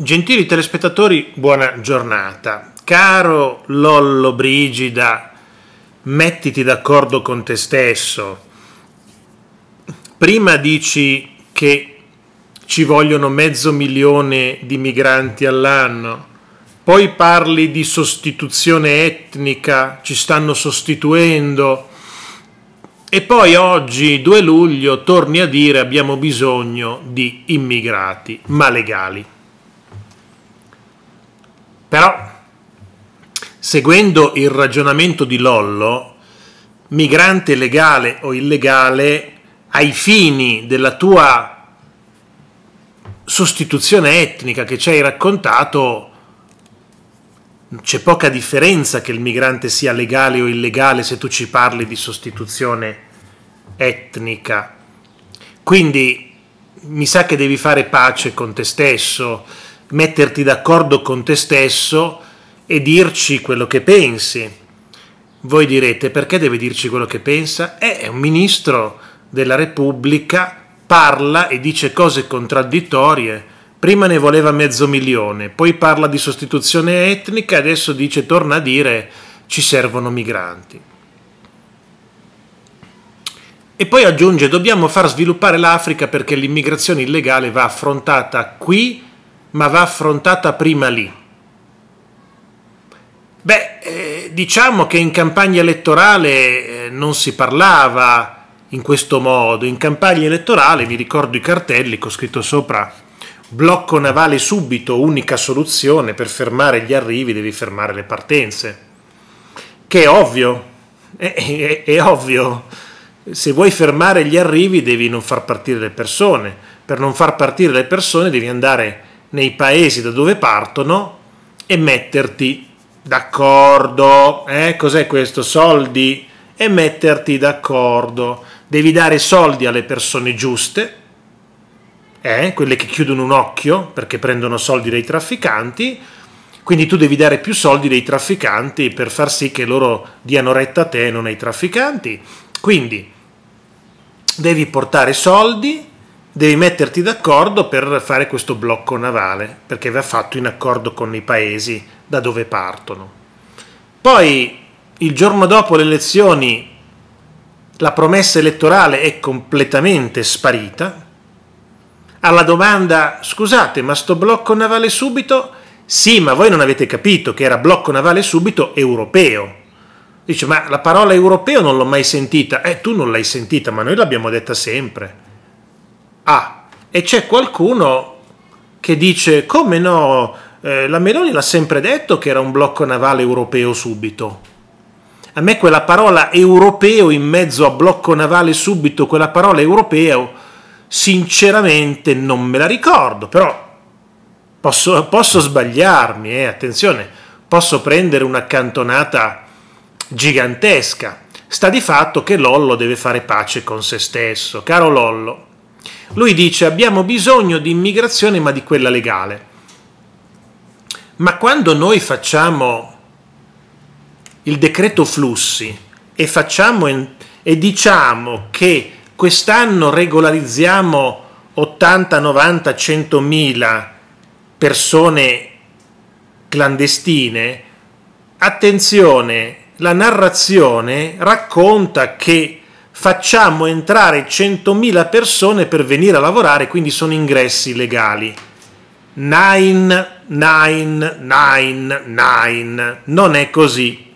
Gentili telespettatori, buona giornata. Caro Lollo Brigida, mettiti d'accordo con te stesso. Prima dici che ci vogliono mezzo milione di migranti all'anno, poi parli di sostituzione etnica, ci stanno sostituendo e poi oggi, 2 luglio, torni a dire abbiamo bisogno di immigrati, ma legali. seguendo il ragionamento di Lollo, migrante legale o illegale, ai fini della tua sostituzione etnica che ci hai raccontato, c'è poca differenza che il migrante sia legale o illegale se tu ci parli di sostituzione etnica. Quindi mi sa che devi fare pace con te stesso, metterti d'accordo con te stesso e dirci quello che pensi. Voi direte perché deve dirci quello che pensa? Eh, è un ministro della Repubblica, parla e dice cose contraddittorie. Prima ne voleva mezzo milione, poi parla di sostituzione etnica, adesso dice torna a dire ci servono migranti. E poi aggiunge dobbiamo far sviluppare l'Africa perché l'immigrazione illegale va affrontata qui, ma va affrontata prima lì. Beh, eh, diciamo che in campagna elettorale eh, non si parlava in questo modo. In campagna elettorale vi ricordo i cartelli con scritto sopra blocco navale subito, unica soluzione per fermare gli arrivi, devi fermare le partenze. Che è ovvio, è, è, è ovvio. Se vuoi fermare gli arrivi devi non far partire le persone. Per non far partire le persone devi andare nei paesi da dove partono e metterti d'accordo, eh? cos'è questo? Soldi e metterti d'accordo. Devi dare soldi alle persone giuste, eh? quelle che chiudono un occhio perché prendono soldi dai trafficanti, quindi tu devi dare più soldi dei trafficanti per far sì che loro diano retta a te e non ai trafficanti. Quindi devi portare soldi, devi metterti d'accordo per fare questo blocco navale, perché va fatto in accordo con i paesi da dove partono. Poi il giorno dopo le elezioni la promessa elettorale è completamente sparita. Alla domanda scusate, ma sto blocco navale subito? Sì, ma voi non avete capito che era blocco navale subito europeo. Dice, ma la parola europeo non l'ho mai sentita. Eh, tu non l'hai sentita, ma noi l'abbiamo detta sempre. Ah, e c'è qualcuno che dice, come no, eh, la Meloni l'ha sempre detto che era un blocco navale europeo subito. A me quella parola europeo in mezzo a blocco navale subito, quella parola europeo, sinceramente non me la ricordo, però posso, posso sbagliarmi, eh, attenzione, posso prendere una cantonata gigantesca. Sta di fatto che Lollo deve fare pace con se stesso. Caro Lollo, lui dice abbiamo bisogno di immigrazione ma di quella legale. Ma quando noi facciamo il decreto flussi e, facciamo, e diciamo che quest'anno regolarizziamo 80, 90, 100 mila persone clandestine, attenzione, la narrazione racconta che facciamo entrare 100.000 persone per venire a lavorare, quindi sono ingressi legali. 9999. Non è così.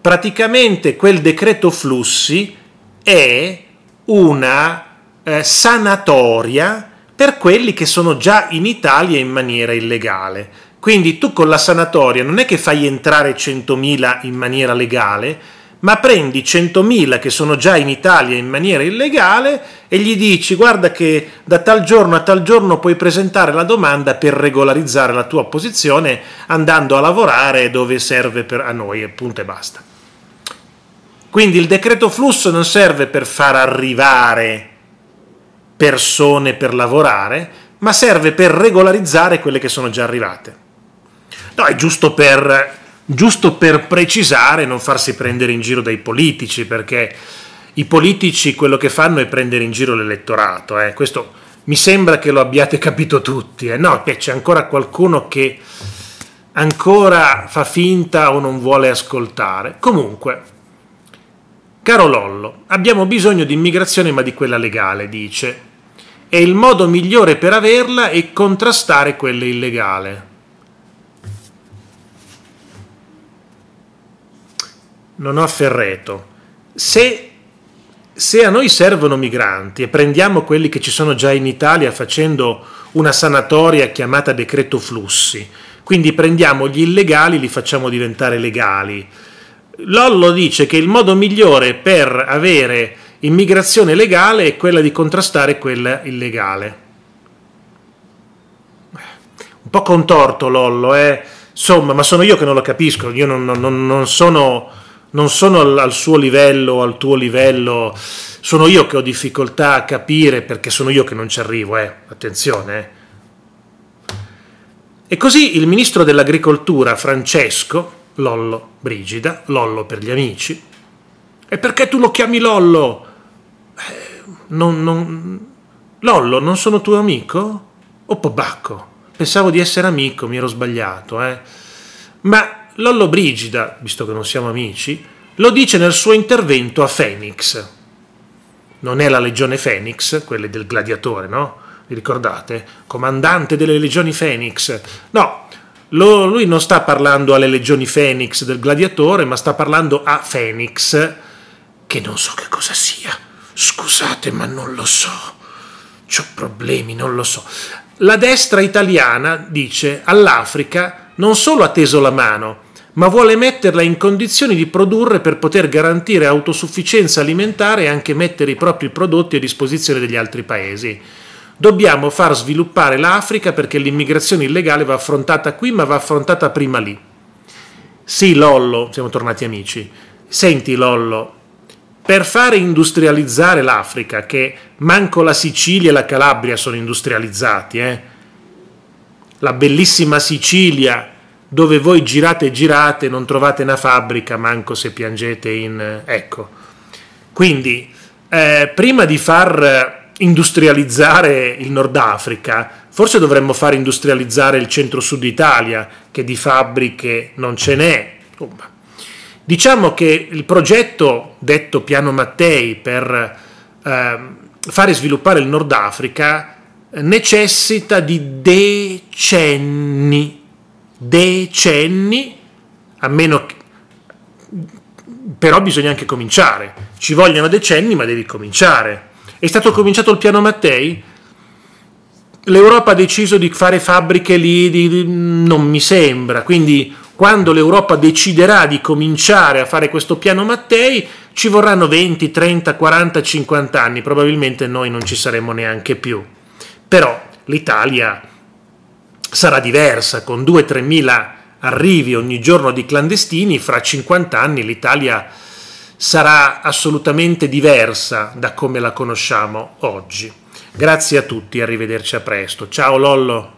Praticamente quel decreto flussi è una eh, sanatoria per quelli che sono già in Italia in maniera illegale. Quindi tu con la sanatoria non è che fai entrare 100.000 in maniera legale, ma prendi 100.000 che sono già in Italia in maniera illegale e gli dici guarda che da tal giorno a tal giorno puoi presentare la domanda per regolarizzare la tua posizione andando a lavorare dove serve per, a noi e punto e basta. Quindi il decreto flusso non serve per far arrivare persone per lavorare, ma serve per regolarizzare quelle che sono già arrivate. No, è giusto per giusto per precisare e non farsi prendere in giro dai politici, perché i politici quello che fanno è prendere in giro l'elettorato. Eh. Questo mi sembra che lo abbiate capito tutti. Eh. No, c'è ancora qualcuno che ancora fa finta o non vuole ascoltare. Comunque, caro Lollo, abbiamo bisogno di immigrazione ma di quella legale, dice. E il modo migliore per averla è contrastare quella illegale. non ho afferreto. Se, se, a noi servono migranti e prendiamo quelli che ci sono già in Italia facendo una sanatoria chiamata decreto flussi, quindi prendiamo gli illegali e li facciamo diventare legali. Lollo dice che il modo migliore per avere immigrazione legale è quella di contrastare quella illegale. Un po' contorto Lollo, eh? Insomma, ma sono io che non lo capisco, io non, non, non sono non sono al, al suo livello, al tuo livello, sono io che ho difficoltà a capire perché sono io che non ci arrivo, eh. attenzione. Eh. E così il ministro dell'agricoltura Francesco, Lollo Brigida, Lollo per gli amici, e perché tu lo chiami Lollo? Eh, non, non... Lollo, non sono tuo amico? O oh, Pensavo di essere amico, mi ero sbagliato, eh. Ma Lollo Brigida, visto che non siamo amici, lo dice nel suo intervento a Phoenix. Non è la legione Phoenix, quelle del gladiatore, no? Vi ricordate? Comandante delle legioni Phoenix. No, lo, lui non sta parlando alle legioni Phoenix del gladiatore, ma sta parlando a Phoenix, che non so che cosa sia. Scusate, ma non lo so. C'ho problemi, non lo so. La destra italiana dice all'Africa non solo ha teso la mano, ma vuole metterla in condizioni di produrre per poter garantire autosufficienza alimentare e anche mettere i propri prodotti a disposizione degli altri paesi. Dobbiamo far sviluppare l'Africa perché l'immigrazione illegale va affrontata qui, ma va affrontata prima lì. Sì, Lollo, siamo tornati amici. Senti, Lollo, per fare industrializzare l'Africa, che manco la Sicilia e la Calabria sono industrializzati, eh? la bellissima Sicilia dove voi girate e girate, non trovate una fabbrica, manco se piangete in... Ecco. Quindi, eh, prima di far industrializzare il Nord Africa, forse dovremmo far industrializzare il centro-sud Italia, che di fabbriche non ce n'è. Diciamo che il progetto detto Piano Mattei per eh, fare sviluppare il Nord Africa necessita di decenni decenni, a meno che però bisogna anche cominciare. Ci vogliono decenni, ma devi cominciare. È stato cominciato il piano Mattei? L'Europa ha deciso di fare fabbriche lì, di, non mi sembra. Quindi quando l'Europa deciderà di cominciare a fare questo piano Mattei, ci vorranno 20, 30, 40, 50 anni. Probabilmente noi non ci saremo neanche più. Però l'Italia sarà diversa, con 2-3 mila arrivi ogni giorno di clandestini, fra 50 anni l'Italia sarà assolutamente diversa da come la conosciamo oggi. Grazie a tutti, arrivederci a presto. Ciao Lollo!